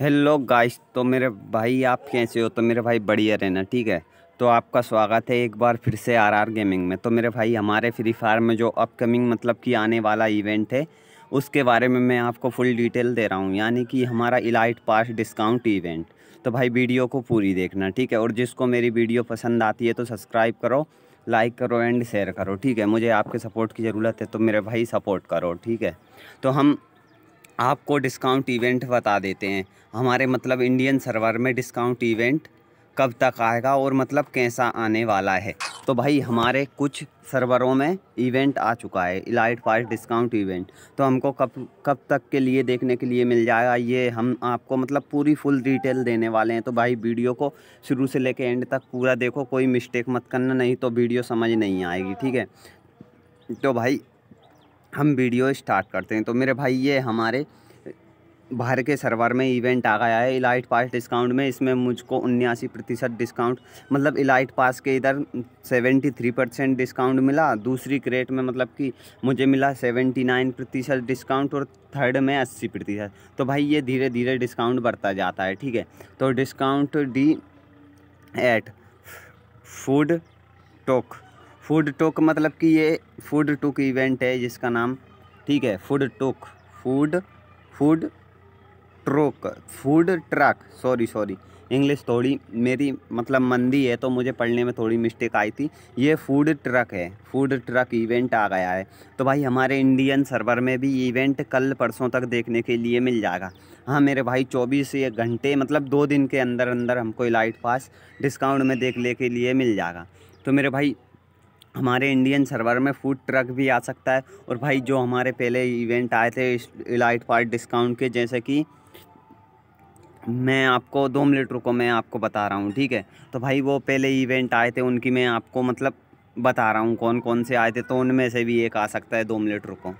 hello guys तो मेरे भाई आप कैसे हो तो मेरे भाई बढ़िया रहना ठीक है तो आपका स्वागत है एक बार फिर से आरआर गेमिंग में तो मेरे भाई हमारे फ्री फायर में जो अपकमिंग मतलब कि आने वाला इवेंट है उसके बारे में मैं आपको फुल डिटेल दे रहा हूँ यानी कि हमारा इलाइट पास डिस्काउंट इवेंट तो भाई वीडियो को पूरी देखना ठीक है और जिसको मेरी वीडियो पसंद आती है तो सब्सक्राइब करो लाइक करो एंड शेयर करो ठीक है मुझे आपके सपोर्ट की ज़रूरत है तो मेरे भाई सपोर्ट करो ठीक है तो हम आपको डिस्काउंट इवेंट बता देते हैं हमारे मतलब इंडियन सर्वर में डिस्काउंट इवेंट कब तक आएगा और मतलब कैसा आने वाला है तो भाई हमारे कुछ सर्वरों में इवेंट आ चुका है इलाइट पास डिस्काउंट इवेंट तो हमको कब कब तक के लिए देखने के लिए मिल जाएगा ये हम आपको मतलब पूरी फुल डिटेल देने वाले हैं तो भाई वीडियो को शुरू से लेके एंड तक पूरा देखो कोई मिस्टेक मत करना नहीं तो वीडियो समझ नहीं आएगी ठीक है तो भाई हम वीडियो स्टार्ट करते हैं तो मेरे भाई ये हमारे बाहर के सर्वर में इवेंट आ गया है इलाइट पास डिस्काउंट में इसमें मुझको उन्यासी प्रतिशत डिस्काउंट मतलब इलाइट पास के इधर सेवेंटी थ्री परसेंट डिस्काउंट मिला दूसरी क्रेट में मतलब कि मुझे मिला सेवेंटी नाइन प्रतिशत डिस्काउंट और थर्ड में अस्सी प्रतिशत तो भाई ये धीरे धीरे डिस्काउंट बढ़ता जाता है ठीक है तो डिस्काउंट डी एट फूड टोक फूड टोक मतलब कि ये फूड टोक इवेंट है जिसका नाम ठीक है food talk food food truck food truck sorry sorry English थोड़ी मेरी मतलब मंदी है तो मुझे पढ़ने में थोड़ी मिस्टेक आई थी ये फूड ट्रक है फूड ट्रक इवेंट आ गया है तो भाई हमारे इंडियन सर्वर में भी इवेंट कल परसों तक देखने के लिए मिल जाएगा हाँ मेरे भाई चौबीस एक घंटे मतलब दो दिन के अंदर अंदर हमको लाइट पास डिस्काउंट में देखने के लिए मिल जाएगा तो मेरे भाई हमारे इंडियन सर्वर में फूड ट्रक भी आ सकता है और भाई जो हमारे पहले इवेंट आए थे इलाइट पार्ट डिस्काउंट के जैसे कि मैं आपको दो मिनट रुको मैं आपको बता रहा हूँ ठीक है तो भाई वो पहले इवेंट आए थे उनकी मैं आपको मतलब बता रहा हूँ कौन कौन से आए थे तो उनमें से भी एक आ सकता है दो मिनट रुको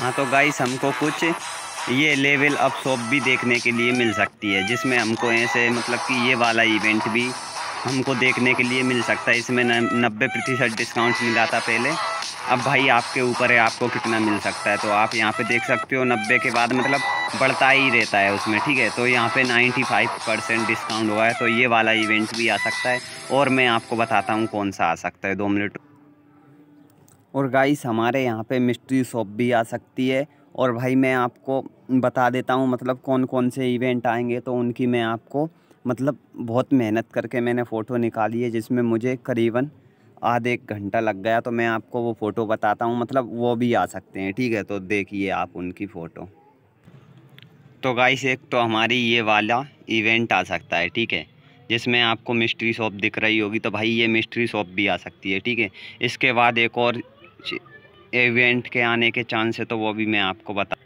हाँ तो गाइस हमको कुछ ये लेवल अप शॉप भी देखने के लिए मिल सकती है जिसमें हमको ऐसे मतलब कि ये वाला इवेंट भी हमको देखने के लिए मिल सकता है इसमें नब्बे प्रतिशत डिस्काउंट मिला था पहले अब भाई आपके ऊपर है आपको कितना मिल सकता है तो आप यहाँ पे देख सकते हो नब्बे के बाद मतलब बढ़ता ही रहता है उसमें ठीक है तो यहाँ पे फाइव परसेंट डिस्काउंट हुआ है तो ये वाला इवेंट भी आ सकता है और मैं आपको बताता हूँ कौन सा आ सकता है दो मिनट और गाइस हमारे यहाँ पर मिस्ट्री शॉप भी आ सकती है और भाई मैं आपको बता देता हूँ मतलब कौन कौन से इवेंट आएंगे तो उनकी मैं आपको मतलब बहुत मेहनत करके मैंने फ़ोटो निकाली है जिसमें मुझे करीबन आधे एक घंटा लग गया तो मैं आपको वो फ़ोटो बताता हूँ मतलब वो भी आ सकते हैं ठीक है तो देखिए आप उनकी फ़ोटो तो गाइस एक तो हमारी ये वाला इवेंट आ सकता है ठीक है जिसमें आपको मिस्ट्री शॉप दिख रही होगी तो भाई ये मिस्ट्री शॉप भी आ सकती है ठीक है इसके बाद एक और इवेंट के आने के चांस है तो वो भी मैं आपको बता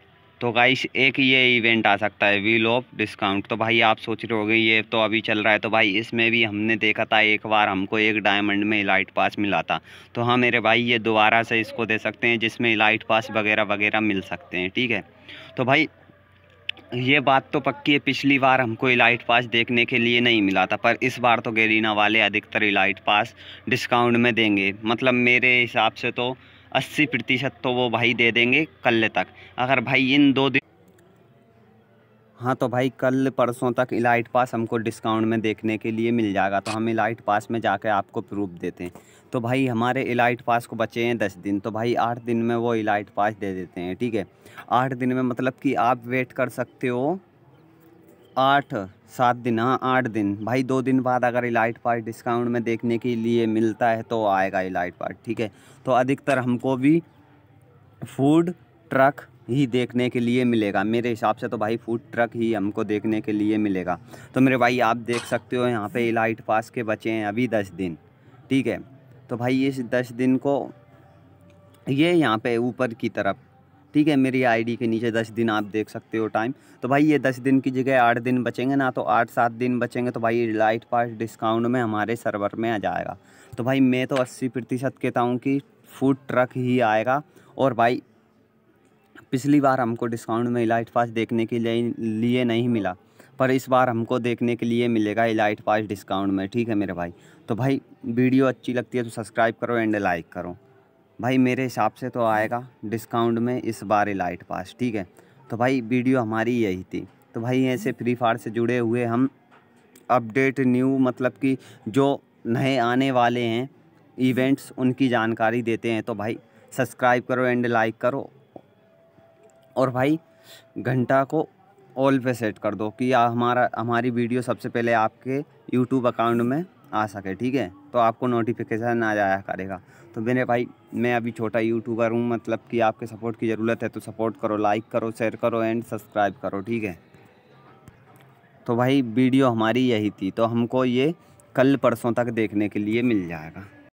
तो गाइस एक ये इवेंट आ सकता है व्हील ऑफ डिस्काउंट तो भाई आप सोच रहे होगे ये तो अभी चल रहा है तो भाई इसमें भी हमने देखा था एक बार हमको एक डायमंड में इलाइट पास मिला था तो हाँ मेरे भाई ये दोबारा से इसको दे सकते हैं जिसमें इलाइट पास वगैरह वगैरह मिल सकते हैं ठीक है तो भाई ये बात तो पक्की है पिछली बार हमको इलाइट पास देखने के लिए नहीं मिला था पर इस बार तो गेरीना वाले अधिकतर इलाइट पास डिस्काउंट में देंगे मतलब मेरे हिसाब से तो अस्सी प्रतिशत तो वो भाई दे देंगे कल तक अगर भाई इन दो दिन हाँ तो भाई कल परसों तक इलाइट पास हमको डिस्काउंट में देखने के लिए मिल जाएगा तो हम इलाइट पास में जाकर आपको प्रूफ देते हैं तो भाई हमारे इलाइट पास को बचे हैं दस दिन तो भाई आठ दिन में वो इलाइट पास दे देते हैं ठीक है आठ दिन में मतलब कि आप वेट कर सकते हो आठ सात दिन हाँ आठ दिन भाई दो दिन बाद अगर इलाइट पार्ट डिस्काउंट में देखने के लिए मिलता है तो आएगा इलाइट पार्ट ठीक है तो अधिकतर हमको भी फूड ट्रक ही देखने के लिए मिलेगा मेरे हिसाब से तो भाई फूड ट्रक ही हमको देखने के लिए मिलेगा तो मेरे भाई आप देख सकते हो यहाँ पे इलाइट पास के बचे हैं अभी दस दिन ठीक है तो भाई इस दस दिन को ये यहाँ पे ऊपर की तरफ ठीक है मेरी आईडी के नीचे दस दिन आप देख सकते हो टाइम तो भाई ये दस दिन की जगह आठ दिन बचेंगे ना तो आठ सात दिन बचेंगे तो भाई लाइट पास डिस्काउंट में हमारे सर्वर में आ जाएगा तो भाई मैं तो अस्सी प्रतिशत कहता हूँ कि फूड ट्रक ही आएगा और भाई पिछली बार हमको डिस्काउंट में इलाइट पास देखने के लिए लिए नहीं मिला पर इस बार हमको देखने के लिए मिलेगा इलाइट पास डिस्काउंट में ठीक है मेरे भाई तो भाई वीडियो अच्छी लगती है तो सब्सक्राइब करो एंड लाइक करो भाई मेरे हिसाब से तो आएगा डिस्काउंट में इस बार लाइट पास ठीक है तो भाई वीडियो हमारी यही थी तो भाई ऐसे फ्री फायर से जुड़े हुए हम अपडेट न्यू मतलब कि जो नए आने वाले हैं इवेंट्स उनकी जानकारी देते हैं तो भाई सब्सक्राइब करो एंड लाइक करो और भाई घंटा को ऑल पे सेट कर दो कि हमारा हमारी वीडियो सबसे पहले आपके यूट्यूब अकाउंट में आ सके ठीक है तो आपको नोटिफिकेशन आ जाया करेगा तो मेरे भाई मैं अभी छोटा यूट्यूबर हूँ मतलब कि आपके सपोर्ट की ज़रूरत है तो सपोर्ट करो लाइक करो शेयर करो एंड सब्सक्राइब करो ठीक है तो भाई वीडियो हमारी यही थी तो हमको ये कल परसों तक देखने के लिए मिल जाएगा